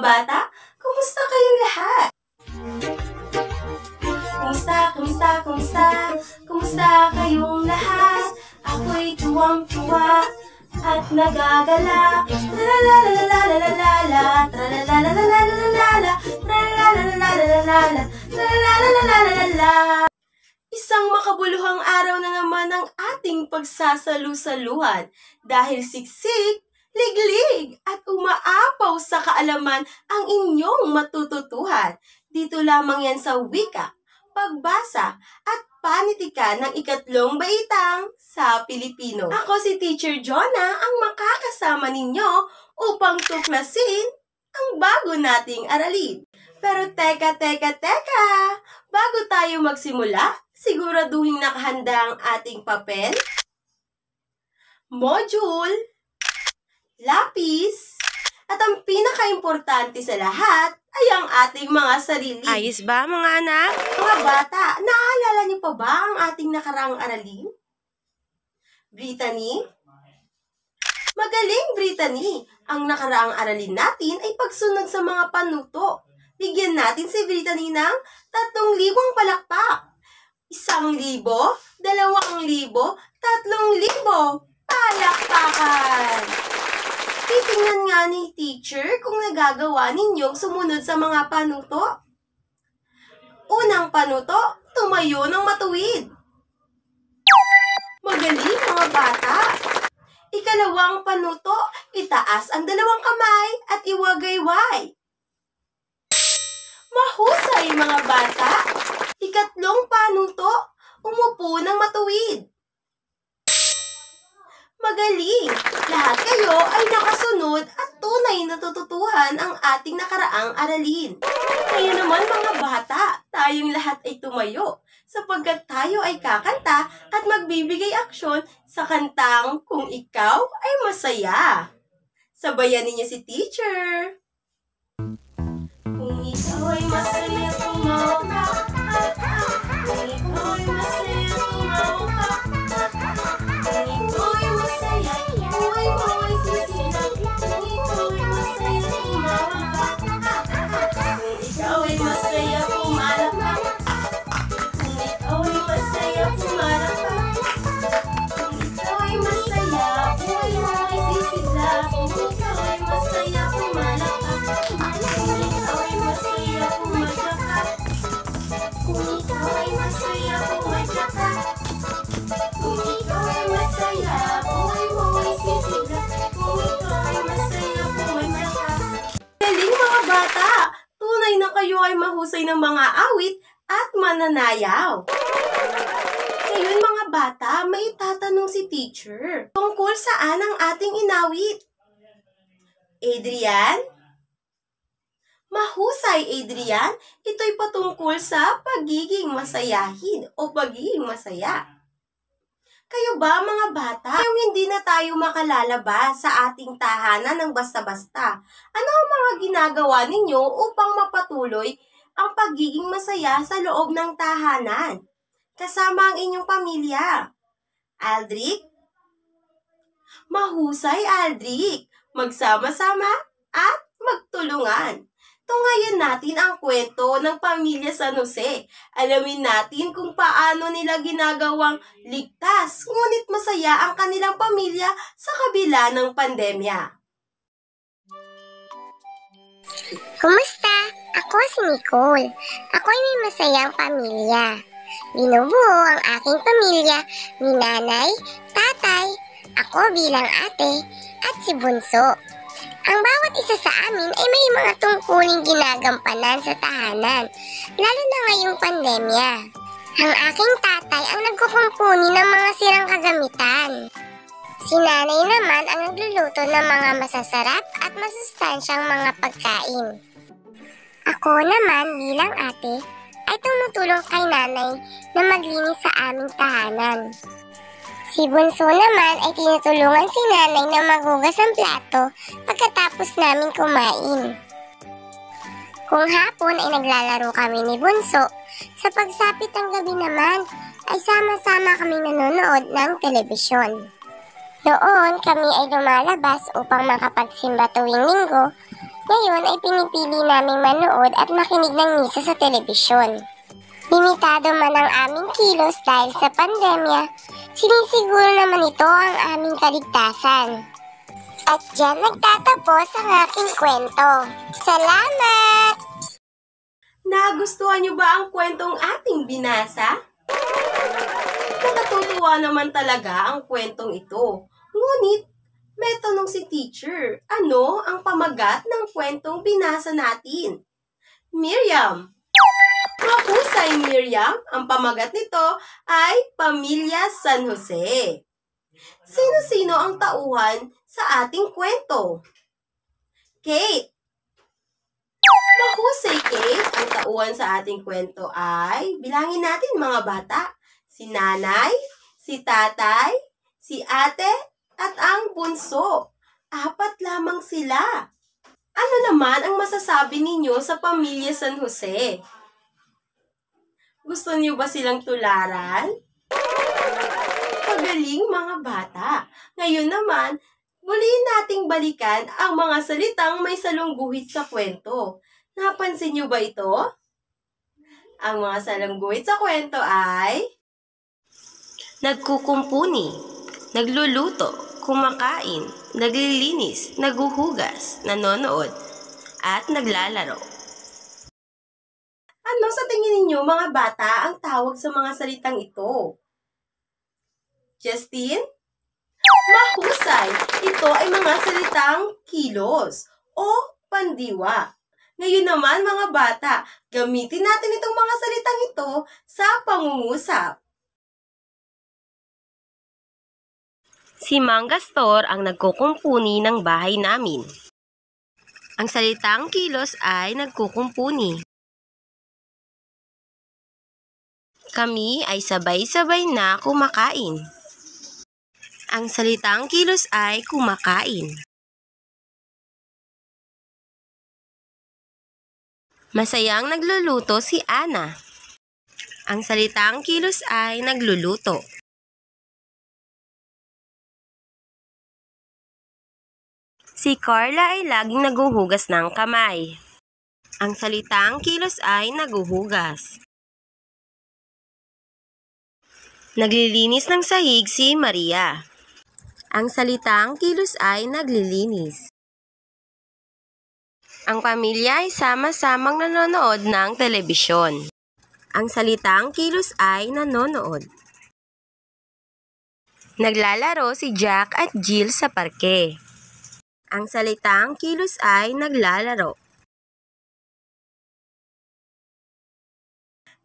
bata, kumusta kayo lahat? Kumusta, kumusta, kumusta, kumusta kayong lahat? Ako'y tuwang-tuwa at nagagala. Tra-la-la-la-la-la-la-la, tra-la-la-la-la-la-la-la, tra-la-la-la-la-la-la, tra-la-la-la-la-la-la. Isang makabuluhang araw na naman ang ating pagsasalu-saluhan dahil siksik liglig at umaapaw sa kaalaman ang inyong matututuhan. Dito lamang yan sa wika, pagbasa, at panitikan ng ikatlong baitang sa Pilipino. Ako si Teacher Jonah ang makakasama ninyo upang tuklasin ang bago nating aralin. Pero teka, teka, teka! Bago tayo magsimula, siguraduhin nakahanda ang ating papel, module, lapis, at ang pinaka-importante sa lahat ay ang ating mga sarili. Ayos ba mga anak? Mga bata, naaalala niyo pa ba ang ating nakaraang aralin? Brittany? Magaling, Brittany! Ang nakaraang aralin natin ay pagsunod sa mga panuto. Bigyan natin si Brittany ng tatlong libong palakpak. Isang libo, dalawang libo, tatlong libo. Palakpakan! Titingnan nga ni teacher kung nagagawa ninyong sumunod sa mga panuto. Unang panuto, tumayo ng matuwid. Magaling mga bata! Ikalawang panuto, itaas ang dalawang kamay at iwagayway. Mahusay mga bata! Ikatlong panuto, umupo ng matuwid. Magaling! Lahat kayo ay nakasunod at tunay na tututuhan ang ating nakaraang aralin. Ngayon naman mga bata, tayong lahat ay tumayo sapagkat tayo ay kakanta at magbibigay aksyon sa kantang Kung Ikaw ay Masaya. Sabayan ninyo si teacher. Kung ikaw ay masaya, tumawag na. Kung ikaw ay masaya, tayo ng mga awit at mananayaw. Ngayon mga bata, may tatanong si teacher. Tungkol saan ang ating inawit? Adrian? Mahusay, Adrian. Ito'y patungkol sa pagiging masayahin o pagiging masaya. Kayo ba mga bata? Kung hindi na tayo makalalabas sa ating tahanan ng basta-basta, ano ang mga ginagawa ninyo upang mapatuloy ang pagiging masaya sa loob ng tahanan, kasama ang inyong pamilya. Aldric? Mahusay, Aldric! Magsama-sama at magtulungan. Tunghayan natin ang kwento ng pamilya San Jose. Alamin natin kung paano nila ginagawang ligtas ngunit masaya ang kanilang pamilya sa kabila ng pandemya. Kumusta? Ako si Nicole. Ako'y may masayang pamilya. Binubuo ang aking pamilya ni nanay, tatay, ako bilang ate, at si bunso. Ang bawat isa sa amin ay may mga tungkuling ginagampanan sa tahanan, lalo na ngayong pandemya. Ang aking tatay ang nagkukumpuni ng mga sirang kagamitan. Si nanay naman ang nagluluto ng mga masasarap at masustansyang mga pagkain. Ako naman bilang ate ay tumutulong kay nanay na maglinis sa aming tahanan. Si Bunso naman ay tinutulungan si nanay na maghugas ang plato pagkatapos namin kumain. Kung hapon ay naglalaro kami ni Bunso, sa pagsapit ng gabi naman ay sama-sama kami nanonood ng telebisyon. Noon kami ay lumalabas upang makapagsimba tuwing linggo ngayon ay pinipili naming manood at makinig ng misa sa telebisyon. Limitado man ang aming kilos dahil sa pandemya, sinisiguro naman ito ang aming kaligtasan. At dyan nagtatapos ang aking kwento. Salamat! Nagustuhan niyo ba ang kwentong ating binasa? Nakatutuwa naman talaga ang kwentong ito. Ngunit may tanong si teacher, ano ang pamagat ng kwentong binasa natin? Miriam. Mahusay Miriam, ang pamagat nito ay Pamilya San Jose. Sino-sino ang tauhan sa ating kwento? Kate. Mahusay Kate, ang tauhan sa ating kwento ay, bilangin natin mga bata, si nanay, si tatay, si ate, at ang bunso. Apat lamang sila. Ano naman ang masasabi ninyo sa pamilya San Jose? Gusto niyo ba silang tularan? Pagaling mga bata. Ngayon naman, muliin nating balikan ang mga salitang may salungguhit sa kwento. Napansin niyo ba ito? Ang mga salungguhit sa kwento ay Nagkukumpuni, nagluluto, kumakain, naglilinis, naguhugas, nanonood, at naglalaro. Ano sa tingin ninyo mga bata ang tawag sa mga salitang ito? Justin? Mahusay! Ito ay mga salitang kilos o pandiwa. Ngayon naman mga bata, gamitin natin itong mga salitang ito sa pangungusap. Si Mang Gastor ang nagkukumpuni ng bahay namin. Ang salitang kilos ay nagkukumpuni. Kami ay sabay-sabay na kumakain. Ang salitang kilos ay kumakain. Masayang nagluluto si Ana. Ang salitang kilos ay nagluluto. Si Carla ay laging naguhugas ng kamay. Ang salitang kilos ay naguhugas. Naglilinis ng sahig si Maria. Ang salitang kilos ay naglilinis. Ang pamilya ay sama-samang nanonood ng telebisyon. Ang salitang kilos ay nanonood. Naglalaro si Jack at Jill sa parke. Ang salitang kilos ay naglalaro.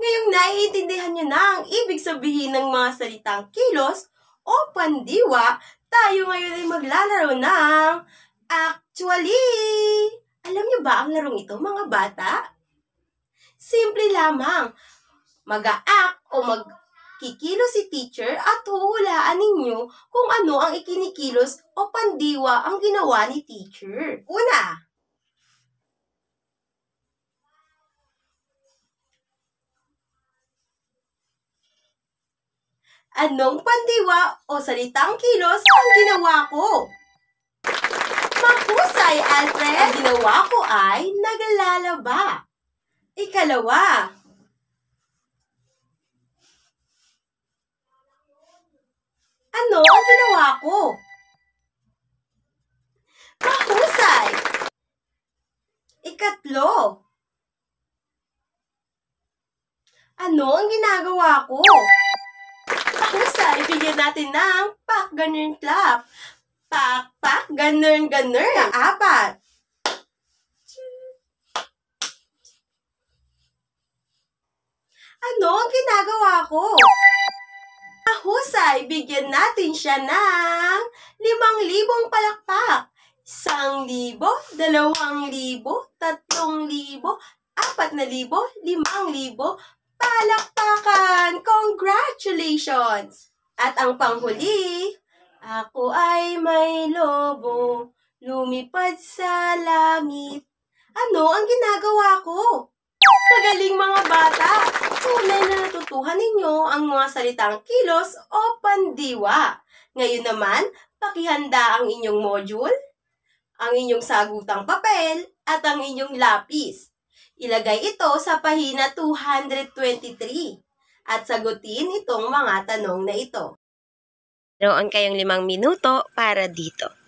Ngayong naiintindihan nyo na ang ibig sabihin ng mga salitang kilos o pandiwa, tayo ngayon ay maglalaro ng Actually! Alam niyo ba ang larong ito mga bata? Simple lamang. mag act o mag Kikilos si teacher at huhulaan ninyo kung ano ang ikinikilos o pandiwa ang ginawa ni teacher. Una, Anong pandiwa o salitang kilos ang ginawa ko? Mahusay, Alfred! Ang ginawa ko ay naglalaba. Ikalawa, Ano ang ginawa ko? Mahusay! Ikatlo. Ano ang ginagawa ko? Mahusay, bigyan natin ng pak, ganun, clap. Pak, pak, ganun, ganun. Apat. Ano ang ginagawa ko? mahusay, bigyan natin siya ng 5,000 palakpak. 1,000, 2,000, 3,000, 4,000, 5,000 palakpakan. Congratulations! At ang panghuli, ako ay may lobo, lumipad sa langit. Ano ang ginagawa ko? Magaling mga bata! tunay na natutuhan ninyo ang mga salitang kilos o pandiwa. Ngayon naman, pakihanda ang inyong module, ang inyong sagutang papel, at ang inyong lapis. Ilagay ito sa pahina 223 at sagutin itong mga tanong na ito. Noon kayong limang minuto para dito.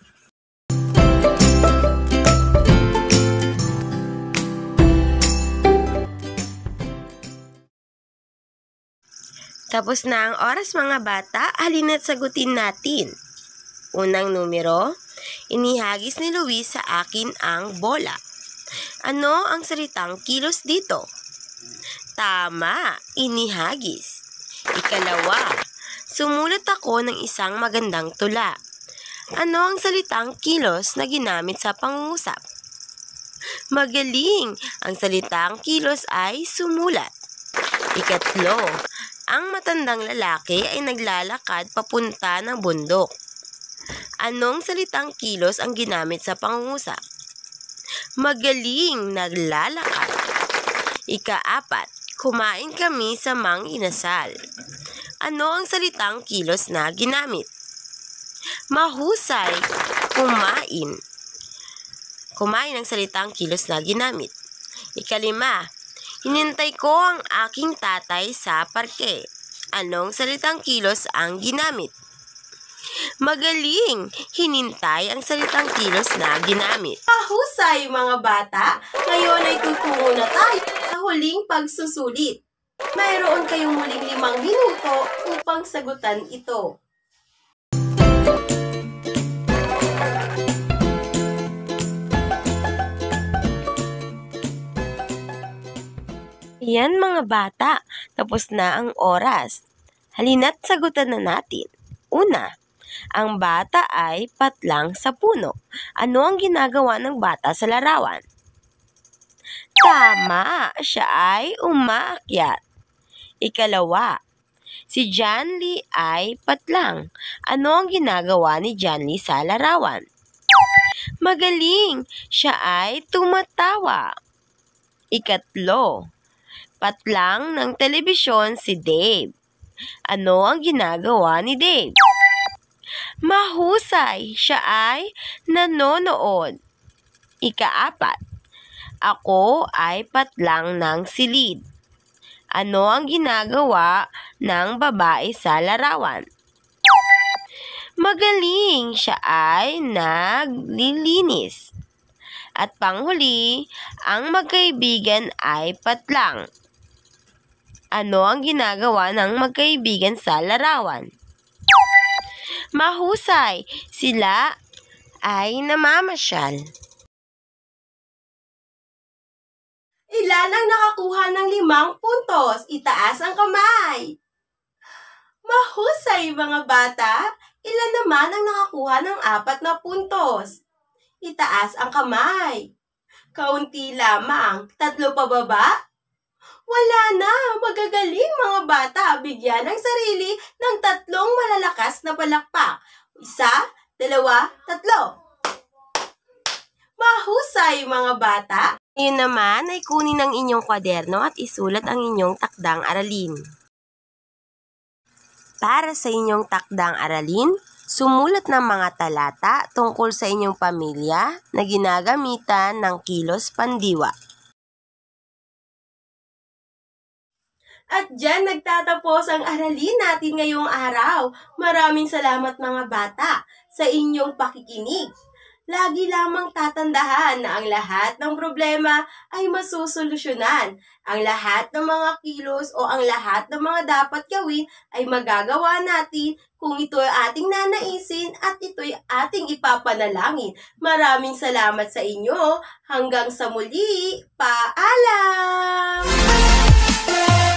Tapos na ang oras mga bata, halina't sagutin natin. Unang numero, inihagis ni Luis sa akin ang bola. Ano ang salitang kilos dito? Tama, inihagis. Ikalawa, sumulat ako ng isang magandang tula. Ano ang salitang kilos na ginamit sa pangungusap? Magaling! Ang salitang kilos ay sumulat. Ikatlo, ang matandang lalaki ay naglalakad papunta ng bundok. Anong salitang kilos ang ginamit sa pangungusap? Magaling naglalakad. Ikaapat, kumain kami sa mang inasal. Ano ang salitang kilos na ginamit? Mahusay, kumain. Kumain ang salitang kilos na ginamit. Ikalima, Hinintay ko ang aking tatay sa parke. Anong salitang kilos ang ginamit? Magaling! Hinintay ang salitang kilos na ginamit. Pahusay mga bata! Ngayon ay tutungo na tayo sa huling pagsusulit. Mayroon kayong muling limang minuto upang sagutan ito. Yan mga bata, tapos na ang oras. Halina't sagutan na natin. Una, ang bata ay patlang sa puno. Ano ang ginagawa ng bata sa larawan? Tama, siya ay umaakyat. Ikalawa, si John Lee ay patlang. Ano ang ginagawa ni John Lee sa larawan? Magaling, siya ay tumatawa. Ikatlo, tapat lang ng telebisyon si Dave. Ano ang ginagawa ni Dave? Mahusay, siya ay nanonood. Ikaapat, ako ay patlang ng silid. Ano ang ginagawa ng babae sa larawan? Magaling, siya ay naglilinis. At panghuli, ang magkaibigan ay patlang. Ano ang ginagawa ng magkaibigan sa larawan? Mahusay, sila ay namamasyal. Ilan ang nakakuha ng limang puntos? Itaas ang kamay. Mahusay mga bata! Ilan naman ang nakakuha ng apat na puntos? Itaas ang kamay. Kaunti lamang. Tatlo pa baba? Wala na! Magagaling mga bata! Bigyan ang sarili ng tatlong malalakas na palakpak. Isa, dalawa, tatlo. Mahusay mga bata! Ngayon naman ay kunin ang inyong kwaderno at isulat ang inyong takdang aralin. Para sa inyong takdang aralin, sumulat ng mga talata tungkol sa inyong pamilya na ginagamitan ng kilos pandiwa. At dyan nagtatapos ang aralin natin ngayong araw. Maraming salamat mga bata sa inyong pakikinig. Lagi lamang tatandahan na ang lahat ng problema ay masusolusyonan. Ang lahat ng mga kilos o ang lahat ng mga dapat gawin ay magagawa natin kung ito ay ating nanaisin at ito'y ating ipapanalangin. Maraming salamat sa inyo. Hanggang sa muli, paalam!